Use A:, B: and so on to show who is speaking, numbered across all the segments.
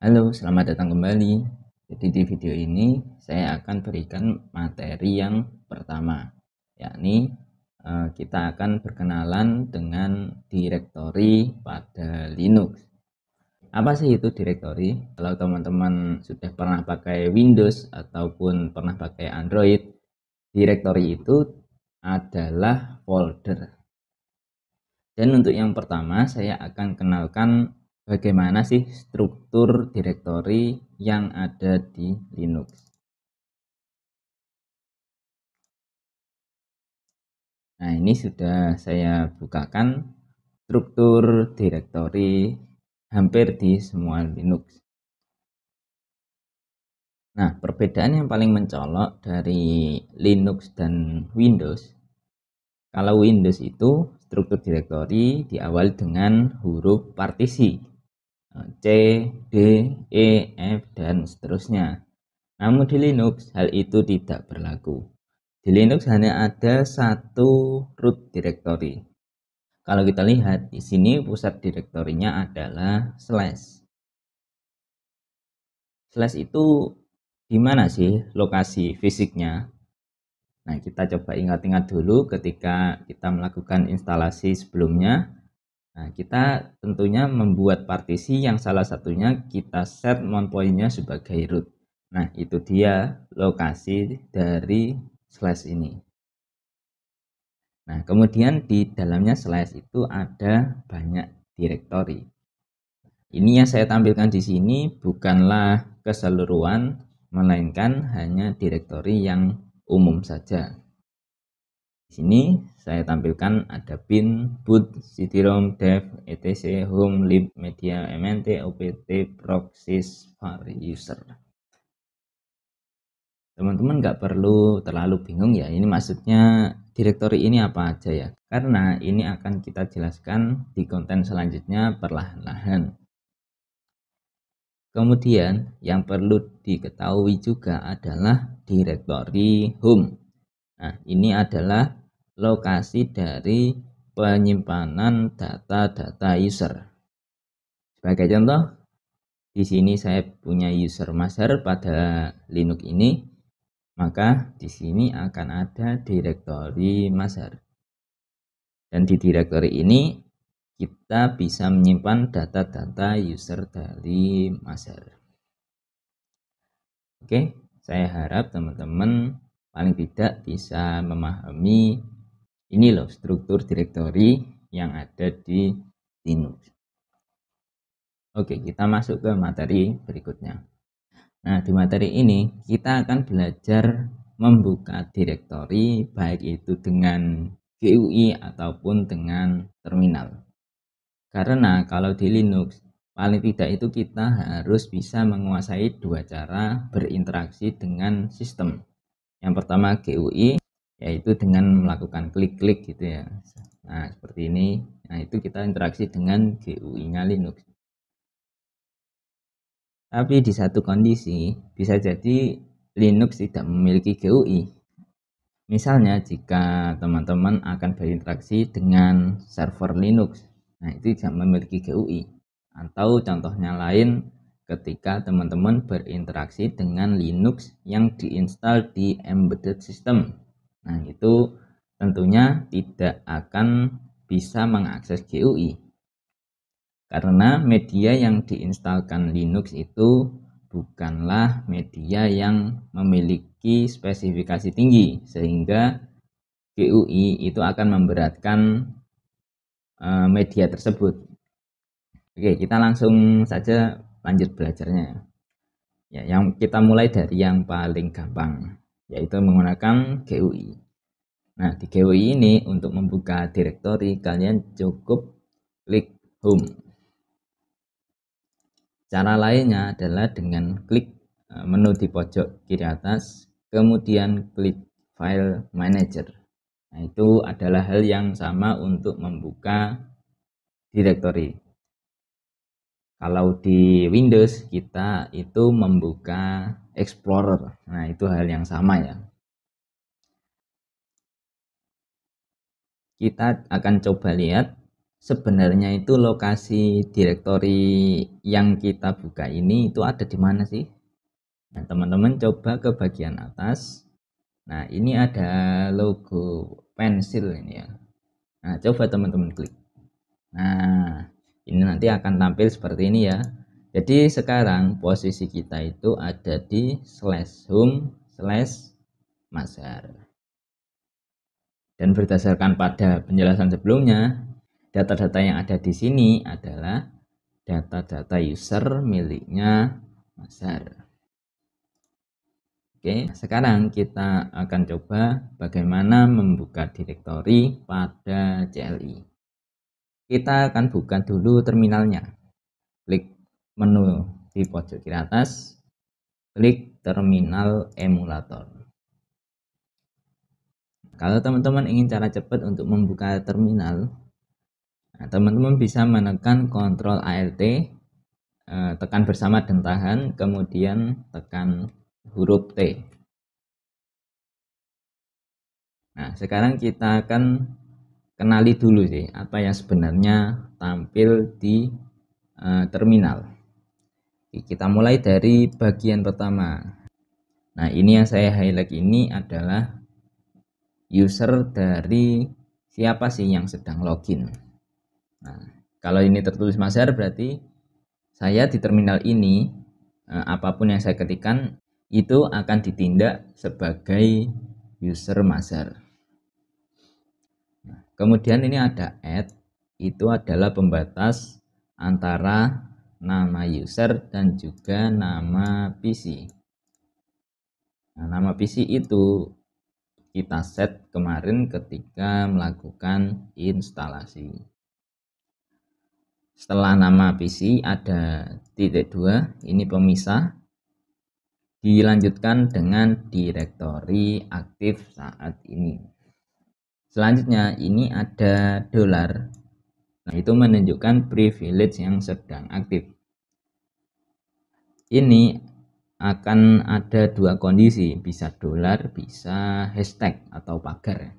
A: Halo, selamat datang kembali. Jadi di video ini saya akan berikan materi yang pertama, yakni eh, kita akan berkenalan dengan direktori pada Linux. Apa sih itu direktori? Kalau teman-teman sudah pernah pakai Windows ataupun pernah pakai Android, direktori itu adalah folder. Dan untuk yang pertama saya akan kenalkan Bagaimana sih struktur direktori yang ada di Linux? Nah, ini sudah saya bukakan struktur direktori hampir di semua Linux. Nah, perbedaan yang paling mencolok dari Linux dan Windows, kalau Windows itu struktur direktori diawali dengan huruf partisi. C, D, E, F, dan seterusnya. Namun di Linux hal itu tidak berlaku. Di Linux hanya ada satu root directory. Kalau kita lihat di sini pusat direktorinya adalah slash. Slash itu di mana sih lokasi fisiknya? Nah, kita coba ingat-ingat dulu ketika kita melakukan instalasi sebelumnya Nah, kita tentunya membuat partisi yang salah satunya kita set mount pointnya sebagai root. Nah, itu dia lokasi dari slash ini. Nah, kemudian di dalamnya slash itu ada banyak direktori. Ini yang saya tampilkan di sini bukanlah keseluruhan, melainkan hanya direktori yang umum saja sini saya tampilkan ada pin boot, cd-rom, dev, etc, home, lib, media, mnt, opt, proxy, var, user. Teman-teman nggak perlu terlalu bingung ya, ini maksudnya direktori ini apa aja ya. Karena ini akan kita jelaskan di konten selanjutnya perlahan-lahan. Kemudian yang perlu diketahui juga adalah direktori home. Nah, ini adalah lokasi dari penyimpanan data-data user. Sebagai contoh, di sini saya punya user master pada Linux ini, maka di sini akan ada directory master. Dan di directory ini kita bisa menyimpan data-data user dari master. Oke, saya harap teman-teman paling tidak bisa memahami ini loh struktur direktori yang ada di Linux. Oke, kita masuk ke materi berikutnya. Nah, di materi ini kita akan belajar membuka direktori baik itu dengan GUI ataupun dengan terminal. Karena kalau di Linux paling tidak itu kita harus bisa menguasai dua cara berinteraksi dengan sistem. Yang pertama GUI yaitu dengan melakukan klik-klik gitu ya nah seperti ini nah itu kita interaksi dengan GUI nya Linux tapi di satu kondisi bisa jadi Linux tidak memiliki GUI Misalnya jika teman-teman akan berinteraksi dengan server Linux, nah itu tidak memiliki GUI. Atau contohnya lain ketika teman-teman berinteraksi dengan Linux yang diinstal di embedded system. Nah, itu tentunya tidak akan bisa mengakses GUI karena media yang diinstalkan Linux itu bukanlah media yang memiliki spesifikasi tinggi sehingga GUI itu akan memberatkan eh, media tersebut. Oke, kita langsung saja lanjut belajarnya. Ya, yang kita mulai dari yang paling gampang yaitu menggunakan GUI. Nah, di GUI ini untuk membuka direktori kalian cukup klik home. Cara lainnya adalah dengan klik e, menu di pojok kiri atas, kemudian klik file manager. Nah, itu adalah hal yang sama untuk membuka direktori. Kalau di Windows kita itu membuka Explorer. Nah, itu hal yang sama ya. Kita akan coba lihat sebenarnya itu lokasi direktori yang kita buka ini itu ada di mana sih? Nah, teman-teman coba ke bagian atas. Nah, ini ada logo pensil ini ya. Nah, coba teman-teman klik. Nah, ini nanti akan tampil seperti ini ya jadi sekarang posisi kita itu ada di slash home slash masar dan berdasarkan pada penjelasan sebelumnya data-data yang ada di sini adalah data-data user miliknya masar Oke, sekarang kita akan coba bagaimana membuka direktori pada CLI kita akan buka dulu terminalnya klik menu di pojok kiri atas klik terminal emulator kalau teman-teman ingin cara cepat untuk membuka terminal nah, teman-teman nah, bisa menekan Ctrl ALT eh, tekan bersama dan tahan kemudian tekan huruf T Nah, sekarang kita akan kenali dulu sih apa yang sebenarnya tampil di uh, terminal. Kita mulai dari bagian pertama. Nah, ini yang saya highlight ini adalah user dari siapa sih yang sedang login. Nah, kalau ini tertulis Masar berarti saya di terminal ini uh, apapun yang saya ketikkan itu akan ditindak sebagai user Masar. Kemudian ini ada add, itu adalah pembatas antara nama user dan juga nama PC. Nah, nama PC itu kita set kemarin ketika melakukan instalasi. Setelah nama PC ada titik dua, ini pemisah. Dilanjutkan dengan direktori aktif saat ini. Selanjutnya ini ada dolar. Nah, itu menunjukkan privilege yang sedang aktif. Ini akan ada dua kondisi, bisa dolar, bisa hashtag atau pagar.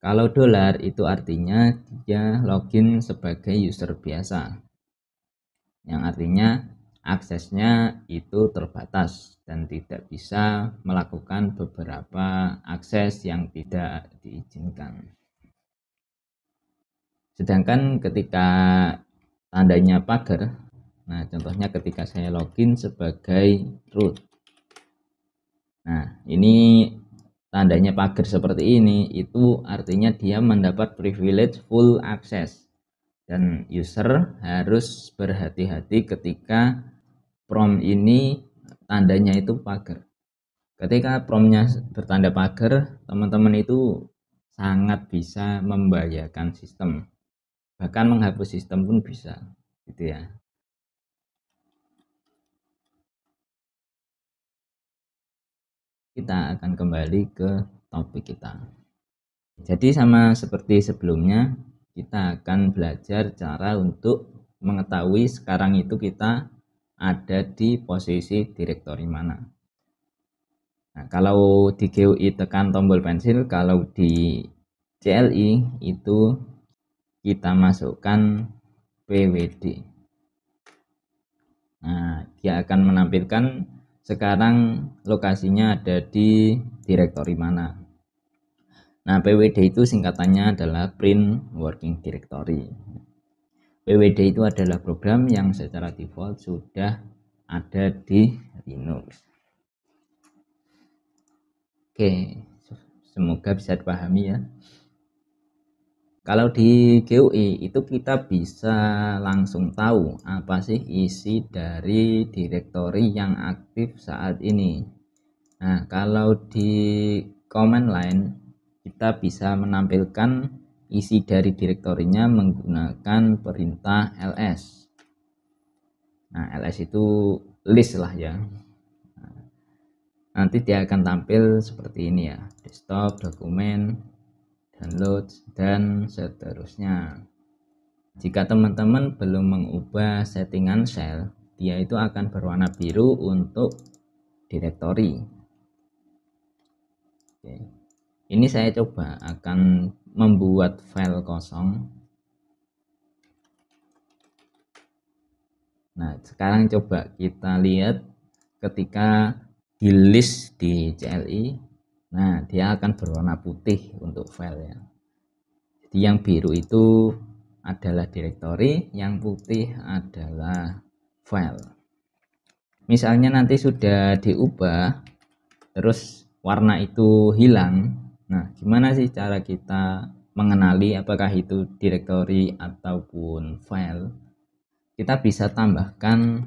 A: Kalau dolar itu artinya dia login sebagai user biasa. Yang artinya aksesnya itu terbatas dan tidak bisa melakukan beberapa akses yang tidak diizinkan. Sedangkan ketika tandanya pagar, nah contohnya ketika saya login sebagai root. Nah, ini tandanya pagar seperti ini itu artinya dia mendapat privilege full access dan user harus berhati-hati ketika prompt ini tandanya itu pagar. Ketika promptnya bertanda pagar, teman-teman itu sangat bisa membahayakan sistem. Bahkan menghapus sistem pun bisa, gitu ya. Kita akan kembali ke topik kita. Jadi sama seperti sebelumnya, kita akan belajar cara untuk mengetahui sekarang itu kita ada di posisi direktori mana. Nah, kalau di GUI tekan tombol pensil, kalau di CLI itu kita masukkan PWD. Nah, dia akan menampilkan sekarang lokasinya ada di direktori mana. Nah, PWD itu singkatannya adalah Print Working Directory. PWD itu adalah program yang secara default sudah ada di Linux. Oke, semoga bisa dipahami ya. Kalau di GUI itu kita bisa langsung tahu apa sih isi dari direktori yang aktif saat ini. Nah, kalau di command line kita bisa menampilkan isi dari direktorinya menggunakan perintah ls. Nah, ls itu list lah ya. nanti dia akan tampil seperti ini ya, desktop, dokumen, download, dan seterusnya. Jika teman-teman belum mengubah settingan shell, dia itu akan berwarna biru untuk direktori ini saya coba akan membuat file kosong nah sekarang coba kita lihat ketika di list di CLI nah dia akan berwarna putih untuk file ya jadi yang biru itu adalah directory yang putih adalah file misalnya nanti sudah diubah terus warna itu hilang Nah, gimana sih cara kita mengenali apakah itu directory ataupun file? Kita bisa tambahkan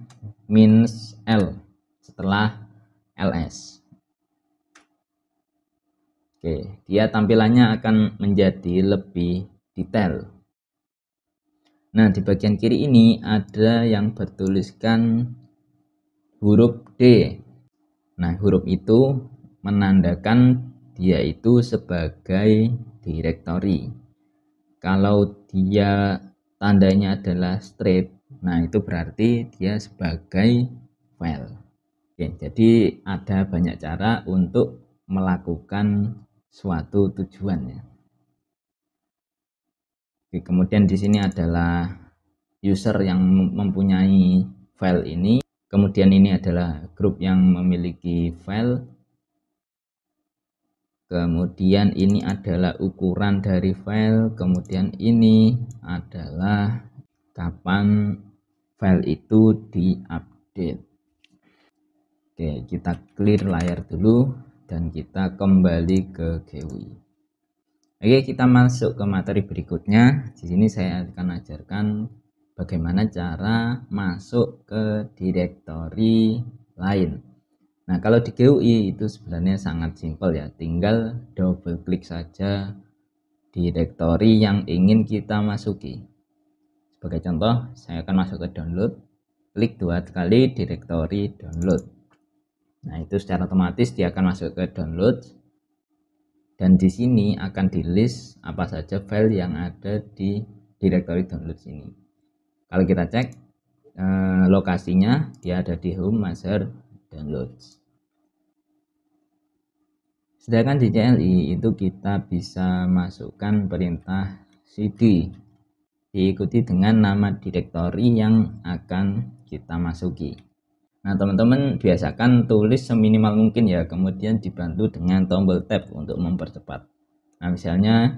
A: minus L setelah ls. Oke, dia tampilannya akan menjadi lebih detail. Nah, di bagian kiri ini ada yang bertuliskan huruf D. Nah, huruf itu menandakan dia itu sebagai direktori. Kalau dia tandanya adalah strip, nah itu berarti dia sebagai file. Oke, jadi ada banyak cara untuk melakukan suatu tujuan ya. Oke, kemudian di sini adalah user yang mempunyai file ini. Kemudian ini adalah grup yang memiliki file kemudian ini adalah ukuran dari file kemudian ini adalah kapan file itu diupdate oke kita clear layar dulu dan kita kembali ke GUI oke kita masuk ke materi berikutnya di sini saya akan ajarkan bagaimana cara masuk ke direktori lain Nah, kalau di GUI itu sebenarnya sangat simpel ya, tinggal double klik saja direktori yang ingin kita masuki. Sebagai contoh, saya akan masuk ke download, klik dua kali direktori download. Nah, itu secara otomatis dia akan masuk ke download dan di sini akan di list apa saja file yang ada di direktori download sini. Kalau kita cek eh, lokasinya, dia ada di home master download sedangkan di CLI itu kita bisa masukkan perintah cd diikuti dengan nama direktori yang akan kita masuki Nah, teman-teman biasakan tulis seminimal mungkin ya, kemudian dibantu dengan tombol tab untuk mempercepat. Nah, misalnya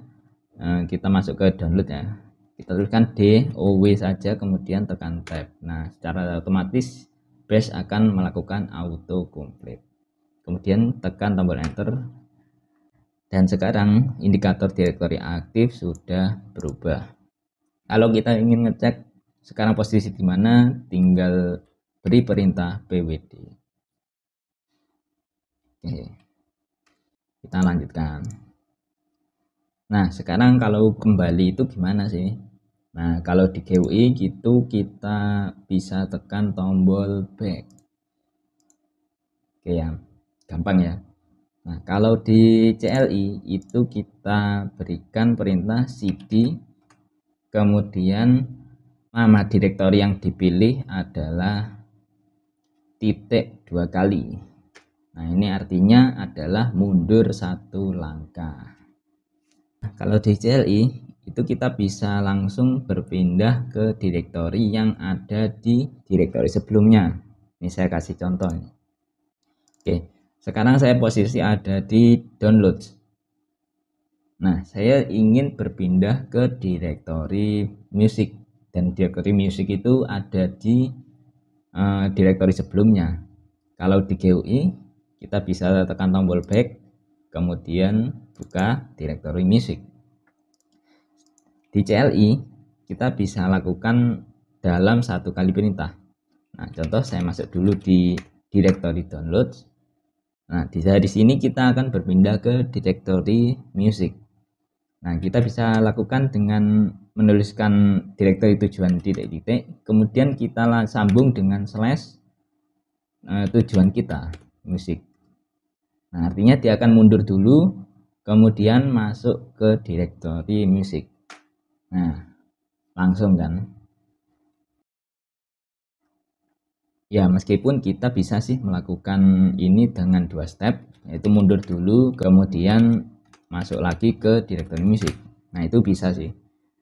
A: eh, kita masuk ke download ya. Kita tuliskan D W saja kemudian tekan tab. Nah, secara otomatis Base akan melakukan auto complete. Kemudian tekan tombol enter. Dan sekarang indikator direktori aktif sudah berubah. Kalau kita ingin ngecek sekarang posisi di mana, tinggal beri perintah pwd. Oke. Kita lanjutkan. Nah, sekarang kalau kembali itu gimana sih? Nah, kalau di GUI gitu kita bisa tekan tombol back. Oke ya, gampang ya. Nah, kalau di CLI itu kita berikan perintah CD kemudian nama direktori yang dipilih adalah titik dua kali. Nah, ini artinya adalah mundur satu langkah. Nah, kalau di CLI itu kita bisa langsung berpindah ke direktori yang ada di direktori sebelumnya. Ini saya kasih contoh. Oke, sekarang saya posisi ada di downloads. Nah, saya ingin berpindah ke direktori music dan direktori music itu ada di uh, direktori sebelumnya. Kalau di GUI, kita bisa tekan tombol back, kemudian buka direktori music. Di CLI kita bisa lakukan dalam satu kali perintah. Nah, contoh saya masuk dulu di directory download. Nah, di dari sini kita akan berpindah ke directory music. Nah, kita bisa lakukan dengan menuliskan directory tujuan titik-titik, kemudian kita sambung dengan slash uh, tujuan kita, music. Nah, artinya dia akan mundur dulu, kemudian masuk ke directory music. Nah, langsung kan? Ya, meskipun kita bisa sih melakukan ini dengan dua step, yaitu mundur dulu, kemudian masuk lagi ke directory musik. Nah, itu bisa sih.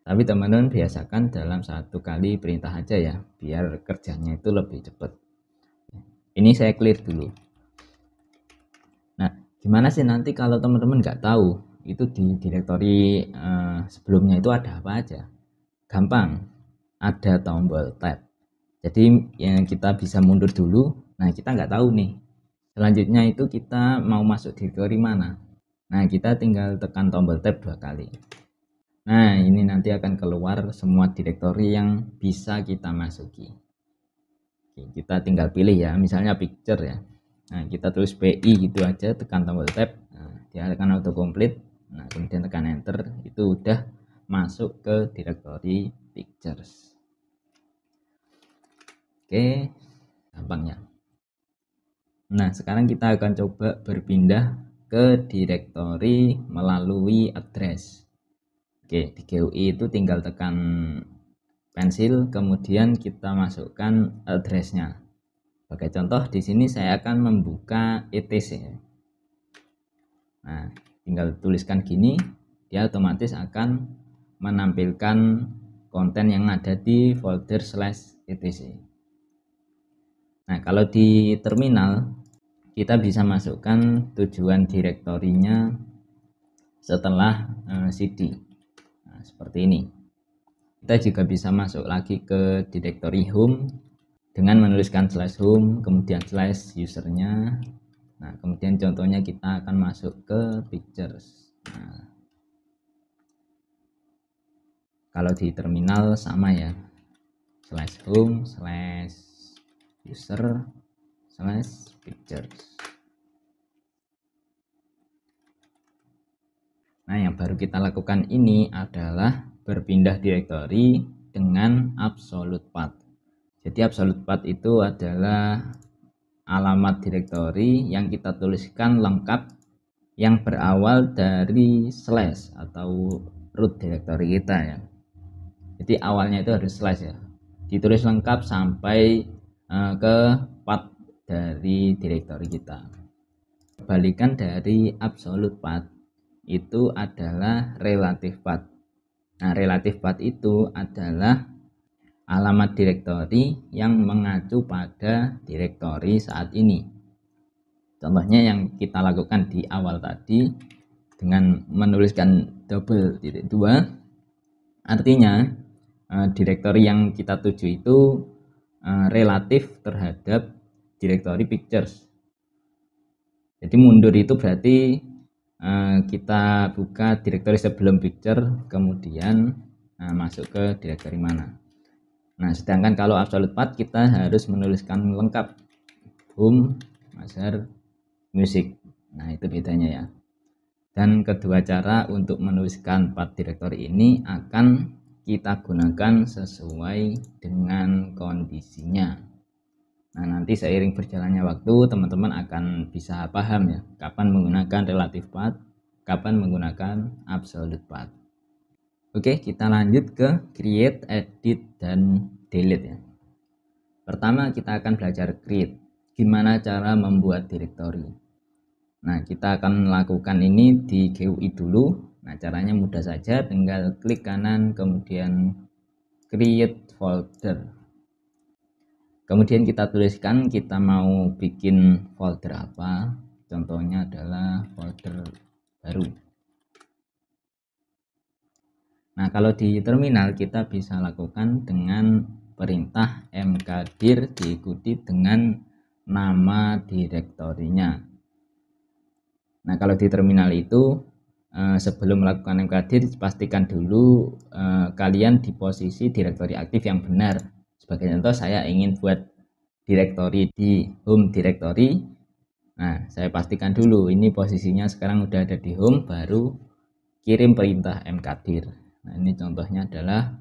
A: Tapi teman-teman biasakan dalam satu kali perintah aja ya, biar kerjanya itu lebih cepat. Ini saya clear dulu. Nah, gimana sih nanti kalau teman-teman nggak tahu itu di direktori uh, sebelumnya itu ada apa aja gampang ada tombol tab jadi yang kita bisa mundur dulu nah kita nggak tahu nih selanjutnya itu kita mau masuk direktori mana nah kita tinggal tekan tombol tab dua kali nah ini nanti akan keluar semua direktori yang bisa kita masuki Oke, kita tinggal pilih ya misalnya picture ya nah kita tulis PI gitu aja tekan tombol tab nah, dia akan auto complete nah kemudian tekan enter itu udah masuk ke directory pictures oke gampangnya nah sekarang kita akan coba berpindah ke directory melalui address oke di GUI itu tinggal tekan pensil kemudian kita masukkan addressnya sebagai contoh di sini saya akan membuka etc nah tinggal tuliskan gini dia otomatis akan menampilkan konten yang ada di folder slash etc nah kalau di terminal kita bisa masukkan tujuan direktorinya setelah eh, CD nah, seperti ini kita juga bisa masuk lagi ke direktori home dengan menuliskan slash home kemudian slash usernya Nah, kemudian contohnya kita akan masuk ke pictures. Nah, kalau di terminal sama ya. Slash home, slash user, slash pictures. Nah, yang baru kita lakukan ini adalah berpindah direktori dengan absolute path. Jadi absolute path itu adalah alamat direktori yang kita tuliskan lengkap yang berawal dari slash atau root direktori kita ya jadi awalnya itu harus slash ya ditulis lengkap sampai uh, ke path dari direktori kita kebalikan dari absolute path itu adalah relative path nah relative path itu adalah alamat direktori yang mengacu pada direktori saat ini. Contohnya yang kita lakukan di awal tadi dengan menuliskan double titik dua, artinya e, direktori yang kita tuju itu e, relatif terhadap direktori pictures. Jadi mundur itu berarti e, kita buka direktori sebelum picture, kemudian masuk ke direktori mana. Nah, sedangkan kalau absolute part kita harus menuliskan lengkap home master music. Nah, itu bedanya ya. Dan kedua cara untuk menuliskan part directory ini akan kita gunakan sesuai dengan kondisinya. Nah, nanti seiring berjalannya waktu, teman-teman akan bisa paham ya, kapan menggunakan relative part, kapan menggunakan absolute part. Oke, kita lanjut ke create, edit, dan delete ya. Pertama kita akan belajar create, gimana cara membuat directory? Nah, kita akan melakukan ini di GUI dulu. Nah, caranya mudah saja, tinggal klik kanan kemudian create folder. Kemudian kita tuliskan kita mau bikin folder apa. Contohnya adalah folder baru. Nah, kalau di terminal kita bisa lakukan dengan perintah mkdir diikuti dengan nama direktorinya. Nah, kalau di terminal itu eh, sebelum melakukan mkdir pastikan dulu eh, kalian di posisi direktori aktif yang benar. Sebagai contoh saya ingin buat direktori di home directory. Nah, saya pastikan dulu ini posisinya sekarang sudah ada di home baru kirim perintah mkdir. Nah, ini contohnya adalah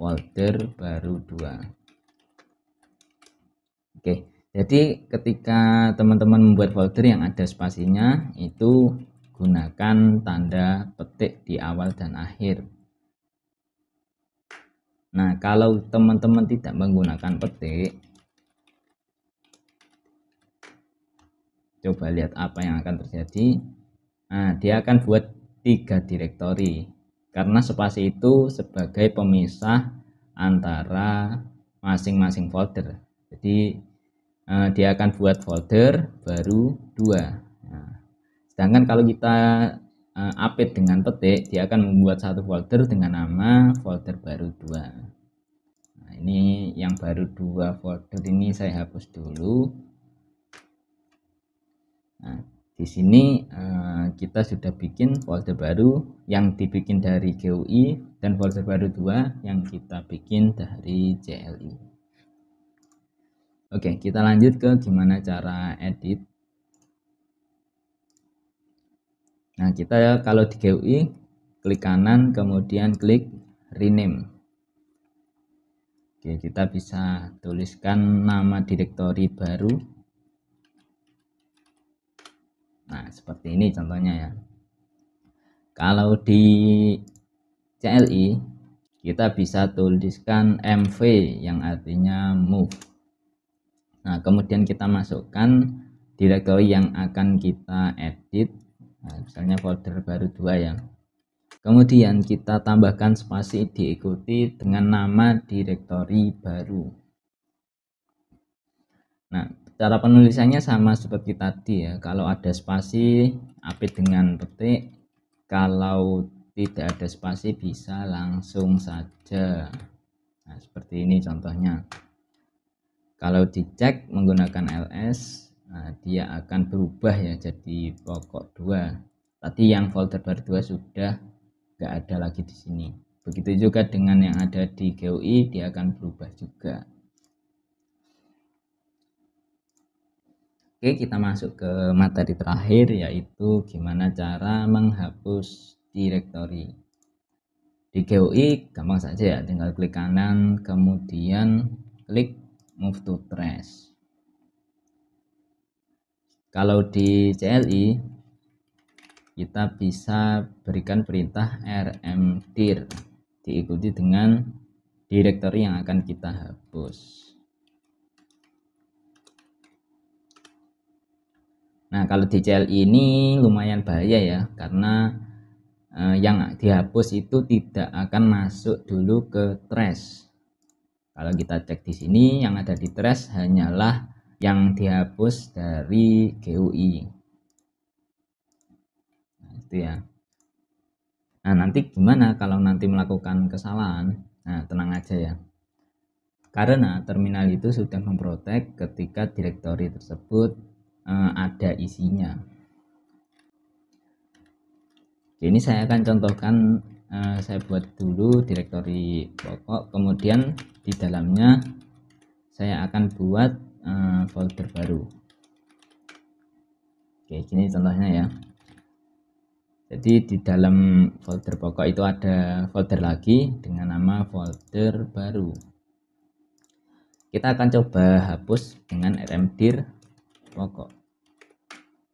A: folder baru 2. Oke, jadi ketika teman-teman membuat folder yang ada spasinya itu gunakan tanda petik di awal dan akhir. Nah, kalau teman-teman tidak menggunakan petik, coba lihat apa yang akan terjadi. Nah, dia akan buat tiga direktori karena spasi itu sebagai pemisah antara masing-masing folder jadi eh, dia akan buat folder baru dua nah, sedangkan kalau kita eh, update dengan petik dia akan membuat satu folder dengan nama folder baru dua nah, ini yang baru dua folder ini saya hapus dulu nah, di sini eh, kita sudah bikin folder baru yang dibikin dari GUI dan folder baru dua yang kita bikin dari CLI. oke kita lanjut ke gimana cara edit nah kita kalau di GUI klik kanan kemudian klik rename oke kita bisa tuliskan nama direktori baru Nah, seperti ini contohnya ya. Kalau di CLI kita bisa tuliskan MV yang artinya move. Nah, kemudian kita masukkan direktori yang akan kita edit. Nah, misalnya folder baru dua ya. Kemudian kita tambahkan spasi diikuti dengan nama direktori baru. Nah, cara penulisannya sama seperti tadi ya kalau ada spasi apit dengan petik kalau tidak ada spasi bisa langsung saja nah, seperti ini contohnya kalau dicek menggunakan ls nah, dia akan berubah ya jadi pokok dua. tadi yang folder bar dua sudah gak ada lagi di sini begitu juga dengan yang ada di GUI dia akan berubah juga Oke, kita masuk ke materi terakhir yaitu gimana cara menghapus direktori. Di GUI gampang saja ya, tinggal klik kanan kemudian klik move to trash. Kalau di CLI kita bisa berikan perintah rmdir diikuti dengan direktori yang akan kita hapus. Nah, kalau di DCL ini lumayan bahaya ya, karena eh, yang dihapus itu tidak akan masuk dulu ke trash. Kalau kita cek di sini, yang ada di trash hanyalah yang dihapus dari GUI. Nah, itu ya. Nah, nanti gimana kalau nanti melakukan kesalahan? Nah, tenang aja ya. Karena terminal itu sudah memprotek ketika direktori tersebut uh, ada isinya ini saya akan contohkan uh, saya buat dulu direktori pokok kemudian di dalamnya saya akan buat uh, folder baru oke ini contohnya ya jadi di dalam folder pokok itu ada folder lagi dengan nama folder baru kita akan coba hapus dengan rmdir pokok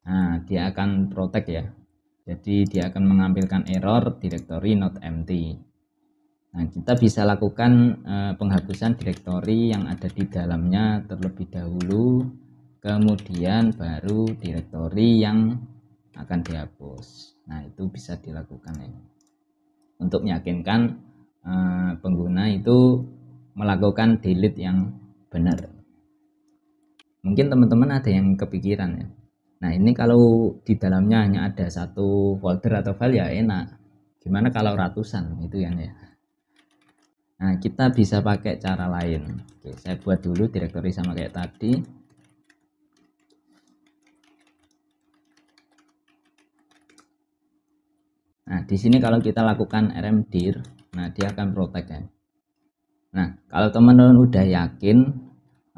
A: Nah, dia akan protect ya. Jadi dia akan mengambilkan error directory not empty. Nah, kita bisa lakukan uh, penghapusan directory yang ada di dalamnya terlebih dahulu, kemudian baru directory yang akan dihapus. Nah, itu bisa dilakukan ya. Untuk meyakinkan eh, pengguna itu melakukan delete yang benar. Mungkin teman-teman ada yang kepikiran ya Nah ini kalau di dalamnya hanya ada satu folder atau file ya enak. Gimana kalau ratusan itu yang ya. Nah kita bisa pakai cara lain. Oke, saya buat dulu direktori sama kayak tadi. Nah di sini kalau kita lakukan rmdir, nah dia akan protect ya. Nah kalau teman-teman udah yakin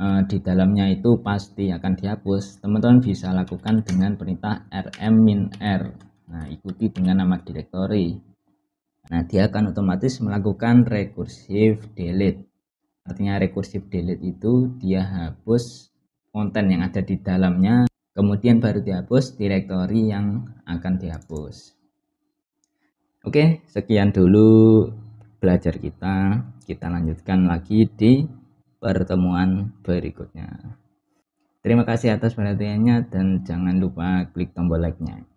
A: uh, di dalamnya itu pasti akan dihapus teman-teman bisa lakukan dengan perintah rm-r nah ikuti dengan nama direktori nah dia akan otomatis melakukan recursive delete artinya recursive delete itu dia hapus konten yang ada di dalamnya kemudian baru dihapus direktori yang akan dihapus oke sekian dulu belajar kita kita lanjutkan lagi di pertemuan berikutnya. Terima kasih atas perhatiannya dan jangan lupa klik tombol like-nya.